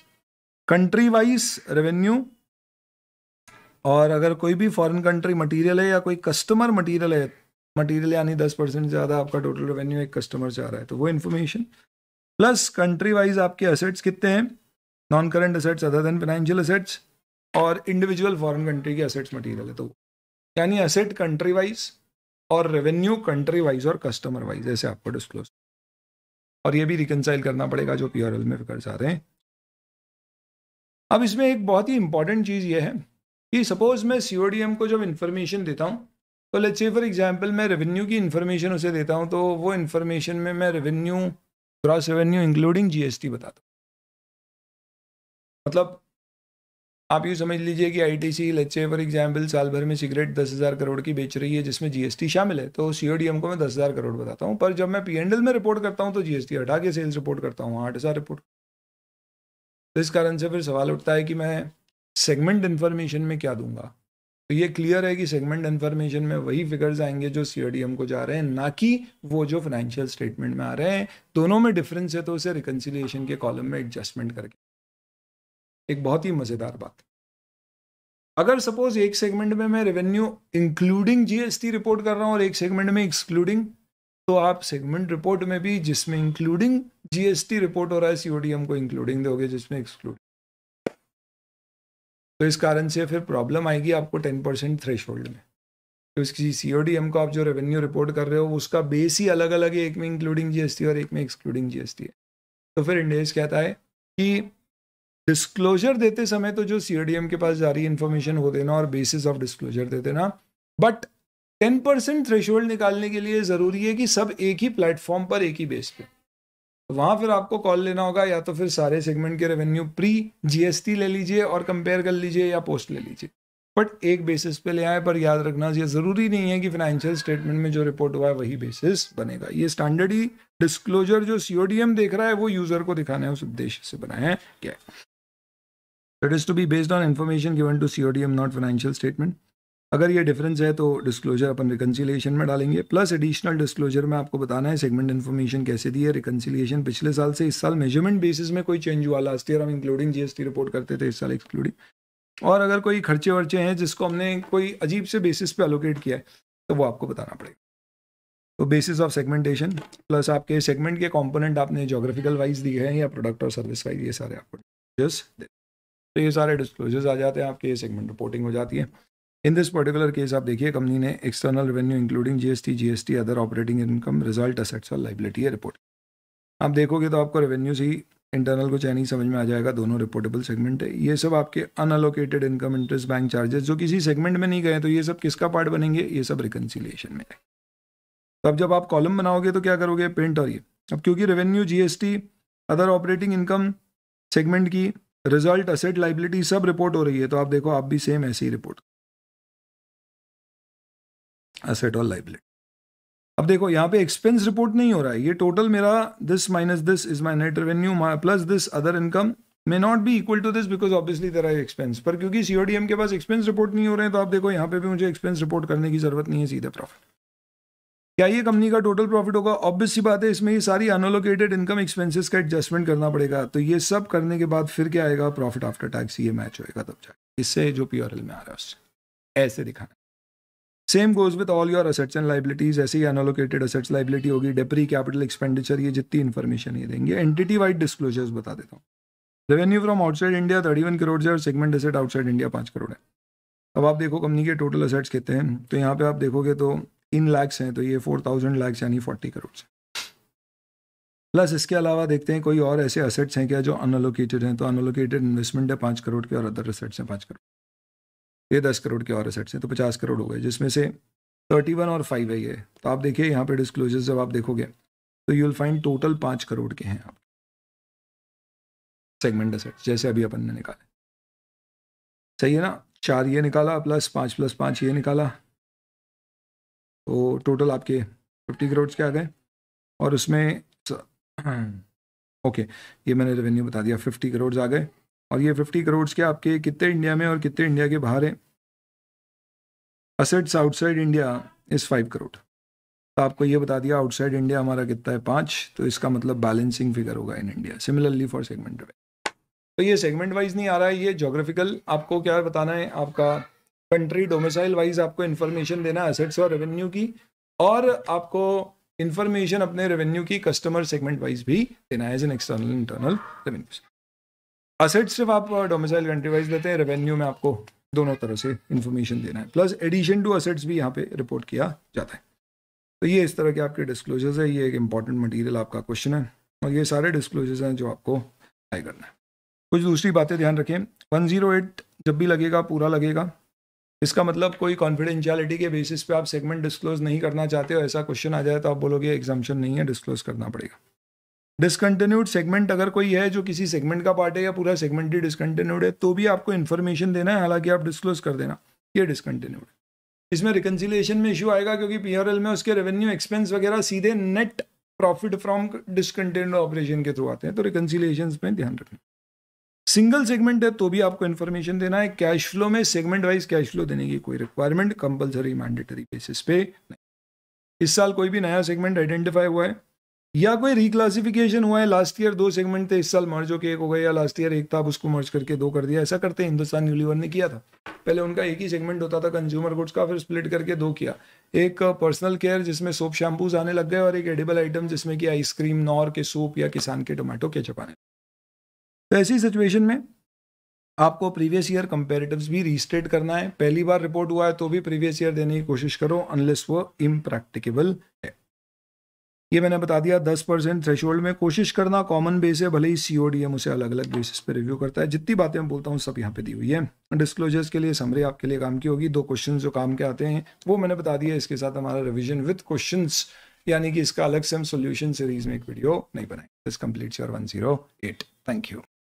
कंट्री वाइज रेवेन्यू और अगर कोई भी फॉरेन कंट्री मटेरियल है या कोई कस्टमर मटेरियल है मटेरियल यानी दस परसेंट ज़्यादा आपका टोटल रेवेन्यू एक कस्टमर से आ रहा है तो वो इन्फॉर्मेशन प्लस कंट्री वाइज आपके असेट्स कितने हैं non current assets other than financial assets और इंडिविजुअल फॉरेन कंट्री के असेट्स मटेरियल है तो यानी असेट कंट्री वाइज और रेवेन्यू कंट्री वाइज और कस्टमर वाइज ऐसे आपको डिस्क्लोज और ये भी रिकनसाइल करना पड़ेगा जो पी में फिगर्स आ रहे हैं अब इसमें एक बहुत ही इंपॉर्टेंट चीज़ ये है कि सपोज मैं सी को जब इंफॉर्मेशन देता हूँ तो लेट्स से फॉर एग्जांपल मैं रेवेन्यू की इन्फॉर्मेशन उसे देता हूँ तो वो इन्फॉर्मेशन में मैं revenue gross revenue including GST बता दो मतलब आप ये समझ लीजिए कि आई टी सी लच्चे फॉर एग्जाम्पल साल भर में सिगरेट दस हज़ार करोड़ की बेच रही है जिसमें जीएसटी शामिल है तो सी ओ डी एम को मैं दस हज़ार करोड़ बताता हूँ पर जब मैं पी एंडल में रिपोर्ट करता हूँ तो जीएसटी हटा के सेल्स रिपोर्ट करता हूँ आठ हज़ार रिपोर्ट तो इस कारण से फिर सवाल उठता है कि मैं सेगमेंट इन्फॉर्मेशन में क्या दूंगा तो ये क्लियर है कि सेगमेंट इन्फॉर्मेशन में वही फिगर्स आएंगे जो सी को जा रहे हैं ना कि वो जो फाइनेंशियल स्टेटमेंट में आ रहे हैं दोनों में डिफरेंस है तो उसे रिकन्सिलियेशन के कॉलम में एडजस्टमेंट करके एक बहुत ही मज़ेदार बात अगर सपोज एक सेगमेंट में मैं रेवेन्यू इंक्लूडिंग जीएसटी रिपोर्ट कर रहा हूँ और एक सेगमेंट में एक्सक्लूडिंग तो आप सेगमेंट रिपोर्ट में भी जिसमें इंक्लूडिंग जीएसटी रिपोर्ट हो रहा है सीओडीएम को इंक्लूडिंग दोगे जिसमें एक्सक्लूड तो इस कारण से फिर प्रॉब्लम आएगी आपको टेन परसेंट थ्रेश में तो इसकी सी ओ डी एम को आप जो रेवेन्यू रिपोर्ट कर रहे हो उसका बेस ही अलग अलग है एक में इंक्लूडिंग जीएसटी और एक में एक्सक्लूडिंग जीएसटी है तो फिर इंडेज कहता है कि डिस्क्लोजर देते समय तो जो सी ओ डी एम के पास जा रही इन्फॉर्मेशन हो देना और बेसिस ऑफ डिस्क्लोजर दे देना बट टेन परसेंट होल्ड निकालने के लिए ज़रूरी है कि सब एक ही प्लेटफॉर्म पर एक ही बेस पर वहां फिर आपको कॉल लेना होगा या तो फिर सारे सेगमेंट के रेवेन्यू प्री जीएसटी ले लीजिए और कंपेयर कर लीजिए या पोस्ट ले लीजिए बट एक बेसिस पे ले आए पर याद रखना यह ज़रूरी नहीं है कि फाइनेंशियल स्टेटमेंट में जो रिपोर्ट हुआ है वही बेसिस बनेगा ये स्टैंडर्ड ही डिस्क्लोजर जो सीओडीएम देख रहा है वो यूज़र को दिखाने उस उद्देश्य से बनाए हैं क्या it is to be based on information given to CODM not financial statement अगर ये डिफरेंस है तो डिस्क्लोजर अपन रिकन्सिलियेशन में डालेंगे प्लस एडिशनल डिस्क्लोजर में आपको बताना है सेगमेंट इन्फॉर्मेशन कैसे दी है रिकन्सिलियेशन पिछले साल से इस साल मेजरमेंट बेसिस में कोई चेंज हुआ लास्ट ईयर हम इंक्लूडिंग जीएसटी रिपोर्ट करते थे इस साल एक्सक्लूडिंग और अगर कोई खर्चे वर्चे हैं जिसको हमने कोई अजीब से बेसिस पे अलोकेट किया है तो वो आपको बताना पड़ेगा तो बेसिस ऑफ सेगमेंटेशन प्लस आपके सेगमेंट के कॉम्पोनेंट आपने जोग्राफिकल वाइज दिए हैं या प्रोडक्ट और सर्विस वाइज ये सारे आपको तो ये सारे डिस्क्लोजर्स आ जाते हैं आपके सेगमेंट रिपोर्टिंग हो जाती है इन दिस पर्टिकुलर केस आप देखिए कंपनी ने external revenue including GST GST other operating income result assets और लाइबिलिटी है रिपोर्ट आप देखोगे तो आपको रेवेन्यू से ही इंटरनल को चाइनीज समझ में आ जाएगा दोनों रिपोर्टेबल सेगमेंट है ये सब आपके unallocated income interest bank charges जो किसी सेगमेंट में नहीं गए तो ये सब किसका पार्ट बनेंगे ये सब रिकनसिलेशन में तो अब जब आप कॉलम बनाओगे तो क्या करोगे प्रिंट और ये अब क्योंकि revenue GST other operating income segment की रिजल्ट असेट लाइबिलिटी सब रिपोर्ट हो रही है तो आप देखो आप भी सेम ऐसी ही रिपोर्ट एसेट और लाइबिलिटी अब देखो यहाँ पे एक्सपेंस रिपोर्ट नहीं हो रहा है ये टोटल मेरा this minus this is my net revenue plus this other income may not be equal to this because obviously there are expense पर क्योंकि सी के पास एक्सपेंस रिपोर्ट नहीं हो रहे हैं तो आप देखो यहाँ पे भी मुझे एक्सपेंस रिपोर्ट करने की जरूरत नहीं है सीधे प्रॉफिट क्या ये कंपनी का टोटल प्रॉफिट होगा ऑब्वियस सी बात है इसमें ये सारी अनोलोकेटेड इनकम एक्सपेंसिस का एडजस्टमेंट करना पड़ेगा तो ये सब करने के बाद फिर क्या आएगा प्रॉफिट आफ्टर टैक्स ये मैच होएगा तब जाए इससे जो पी में आ रहा है उससे ऐसे दिखाना same goes with all your assets and liabilities ऐसे ही अनोलोकेटेड असेट्स लाइबिलिटी होगी डेपरी कैपिटल एक्सपेंडिचर ये जितनी इन्फॉर्मेशन ये देंगे एंटिटी वाइड डिस्क्लोजर्स बता देता हूँ revenue from outside India thirty one crore है और सेगमेंट असेट आउटसाइड इंडिया पाँच करोड़ है अब आप देखो कंपनी के टोटल असेट्स कितने हैं तो यहाँ पे आप देखोगे तो इन लैक्स हैं तो ये फोर थाउजेंड लैक्स यानी फोर्टी करोड़ है प्लस इसके अलावा देखते हैं कोई और ऐसे असेट्स हैं क्या जो अनोलोकेटेड हैं तो अनलोकेटेड इन्वेस्टमेंट है पाँच करोड़ के और अदर असेट्स हैं पाँच करोड़ ये दस करोड़ के और असेट्स हैं तो पचास करोड़ हो गए जिसमें से थर्टी वन और फाइव है ये तो आप देखिए यहाँ पे डिस्क्लोजर्स जब आप देखोगे तो यू विल फाइंड टोटल पाँच करोड़ के हैं आप सेगमेंट असेट्स जैसे अभी अपन ने निकाले सही है ना चार ये निकाला प्लस पाँच प्लस पाँच ये निकाला तो टोटल आपके फिफ्टी करोड़ के आ गए और उसमें ओके <clears throat> ये मैंने रेवेन्यू बता दिया फिफ्टी करोड़ आ गए और ये फिफ्टी करोड़ के आपके कितने इंडिया में और कितने इंडिया के बाहर हैं assets outside India is five crore तो आपको ये बता दिया आउटसाइड इंडिया हमारा कितना है पाँच तो इसका मतलब बैलेंसिंग फिगर होगा in India similarly for segment wise तो ये सेगमेंट वाइज नहीं आ रहा है ये जोग्राफिकल आपको क्या बताना है आपका कंट्री डोमिसाइल वाइज आपको इन्फॉर्मेशन देना है असेट्स और रेवेन्यू की और आपको इन्फॉर्मेशन अपने रेवेन्यू की कस्टमर सेगमेंट वाइज भी देना है as an external internal revenue asset सिर्फ आप डोमिसाइल कंट्री वाइज देते हैं रेवेन्यू में आपको दोनों तरह से इन्फॉर्मेशन देना है प्लस एडिशन टू असेट्स भी यहाँ पे रिपोर्ट किया जाता है तो ये इस तरह के आपके डिस्क्लोजर्स है ये एक इंपॉर्टेंट मटेरियल आपका क्वेश्चन है और ये सारे डिस्क्लोजर्स हैं जो आपको ट्राई करना है कुछ दूसरी बातें ध्यान रखें 108 जब भी लगेगा पूरा लगेगा इसका मतलब कोई कॉन्फिडेंशियलिटी के बेसिस पे आप सेगमेंट डिस्क्लोज नहीं करना चाहते हो ऐसा क्वेश्चन आ जाए तो आप बोलोगे एग्जामेशन नहीं है डिस्क्लोज करना पड़ेगा डिसकंटिन्यूड सेगमेंट अगर कोई है जो किसी सेगमेंट का पार्ट है या पूरा सेगमेंट ही डिसकंटिन्यूड है तो भी आपको इन्फॉर्मेशन देना है हालांकि आप डिस्क्लोज कर देना ये डिसकंटिन्यूड है इसमें रिकन्सिलेशन में इशू आएगा क्योंकि पीआरएल में उसके रेवेन्यू एक्सपेंस वगैरह सीधे net profit from discontinued operation के थ्रू आते हैं तो रिकन्सिलेशन में ध्यान रखना सिंगल सेगमेंट है तो भी आपको इन्फॉर्मेशन देना है कैश फ्लो में सेगमेंट वाइज कैश फ्लो देने की कोई रिक्वायरमेंट कंपलसरी मैंडेटरी बेसिस पे नहीं इस साल कोई भी नया सेगमेंट आइडेंटिफाई हुआ है या कोई रिक्लासिफिकेशन हुआ है लास्ट ईयर दो सेगमेंट थे इस साल मर्ज होकर एक हो गया या लास्ट ईयर एक था उसको मर्ज करके दो कर दिया ऐसा करते हैं हिंदुस्तान यूनिलीवर ने किया था पहले उनका एक ही सेगमेंट होता था कंज्यूमर गुड्स का फिर स्प्लिट करके दो किया एक पर्सनल uh, केयर जिसमें सोप शैम्पूज आने लग गए और एक एडिबल आइटम जिसमें कि आइसक्रीम नॉर के सूप या किसान के टोमेटो के छपाने तो ऐसी सिचुएशन में आपको प्रीवियस ईयर कंपेरेटिव भी रीस्टेट करना है पहली बार रिपोर्ट हुआ है तो भी प्रीवियस ईयर देने की कोशिश करो अनलेस वो इम्प्रैक्टिकेबल है ये मैंने बता दिया दस परसेंट थ्रेश में कोशिश करना कॉमन बेस है भले ही सी ओ डी एम उसे अलग अलग बेसिस पे रिव्यू करता है जितनी बातें मैं बोलता हूँ सब यहाँ पे दी हुई है डिस्क्लोजर्स के लिए समरी आपके लिए काम की होगी दो क्वेश्चन जो काम के आते हैं वो मैंने बता दिया इसके साथ हमारा रिविजन विथ क्वेश्चन यानी कि इसका अलग से हम सोल्यूशन सीरीज में एक वीडियो नहीं बनाए this complete your one zero eight thank you